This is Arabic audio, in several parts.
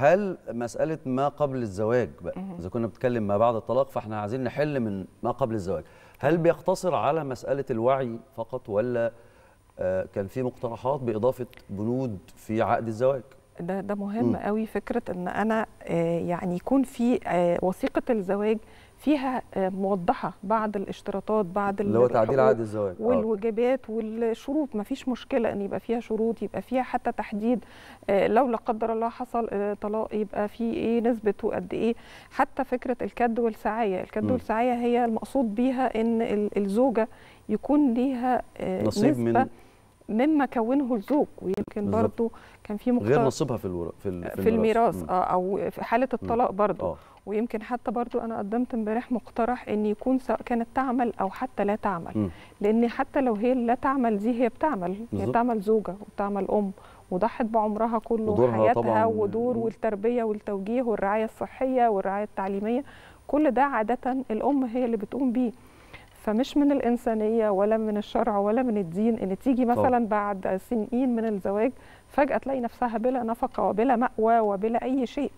هل مساله ما قبل الزواج بقى اذا كنا بنتكلم ما بعد الطلاق فاحنا عايزين نحل من ما قبل الزواج هل بيقتصر على مساله الوعي فقط ولا آه، كان في مقترحات باضافه بنود في عقد الزواج ده ده مهم م. قوي فكره ان انا آه، يعني يكون في آه، وثيقه الزواج فيها آه، موضحه بعض الاشتراطات بعض اللي هو تعديل عقد الزواج والوجبات والشروط ما فيش مشكله ان يبقى فيها شروط يبقى فيها حتى تحديد لو لا قدر الله حصل طلاق يبقى في ايه نسبته قد ايه حتى فكره الكد والسعايه الكد والسعايه هي المقصود بيها ان الزوجه يكون ليها نصيب نسبة من مما كونه الزوج ويمكن برضه كان في مختار غير نصيبها في الورق في, الميراث. في الميراث اه او في حاله الطلاق برضه آه. ويمكن حتى برضو انا قدمت امبارح مقترح ان يكون سواء كانت تعمل او حتى لا تعمل م. لان حتى لو هي لا تعمل دي هي بتعمل هي بتعمل زوجه وبتعمل ام وضحت بعمرها كله وحياتها ودور والتربيه والتوجيه والرعايه الصحيه والرعايه التعليميه كل ده عاده الام هي اللي بتقوم بيه فمش من الانسانيه ولا من الشرع ولا من الدين ان تيجي مثلا بعد سنين من الزواج فجاه تلاقي نفسها بلا نفقه وبلا ماوى وبلا اي شيء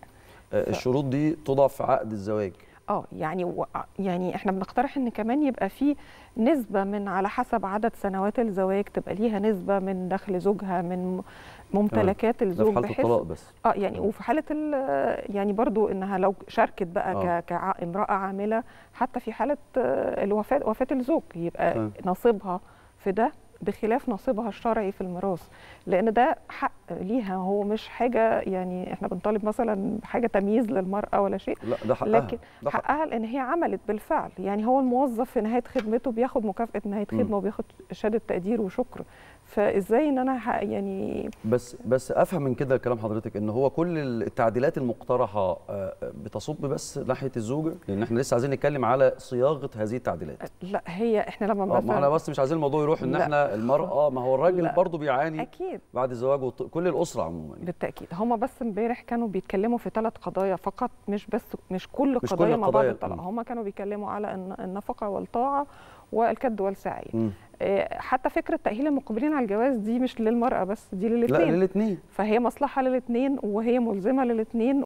آه، الشروط دي تضع في عقد الزواج اه يعني و... آه، يعني احنا بنقترح ان كمان يبقى في نسبه من على حسب عدد سنوات الزواج تبقى ليها نسبه من دخل زوجها من ممتلكات الزوج في حاله الطلاق بس اه يعني وفي حاله ال... يعني برضو انها لو شاركت بقى آه. ك... كامراه عامله حتى في حاله آه، الوفاه وفاه الزوج يبقى طبعا. نصيبها في ده بخلاف نصيبها الشرعي في الميراث لان ده حق ليها هو مش حاجه يعني احنا بنطالب مثلا حاجه تمييز للمراه ولا شيء لا ده حقها لكن ده حقها, حقها لان هي عملت بالفعل يعني هو الموظف في نهايه خدمته بياخد مكافاه نهايه خدمه وبياخد شهاده تقدير وشكر فازاي ان انا يعني بس بس افهم من كده كلام حضرتك ان هو كل التعديلات المقترحه آه، بتصب بس ناحيه الزوجه لان احنا لسه عايزين نتكلم على صياغه هذه التعديلات لا هي احنا لما آه، ما احنا بس مش عايزين الموضوع يروح ان لا. احنا المراه ما هو الراجل برضه بيعاني اكيد بعد الزواج كل الاسره عموما بالتاكيد هما بس امبارح كانوا بيتكلموا في ثلاث قضايا فقط مش بس مش كل مش قضايا مع بعض الطلاق هما كانوا بيتكلموا على النفقه والطاعه والكد والسعي آه، حتى فكره تاهيل المقبلين على الجواز دي مش للمراه بس دي للاثنين فهي مصلحه للاثنين وهي ملزمه للاثنين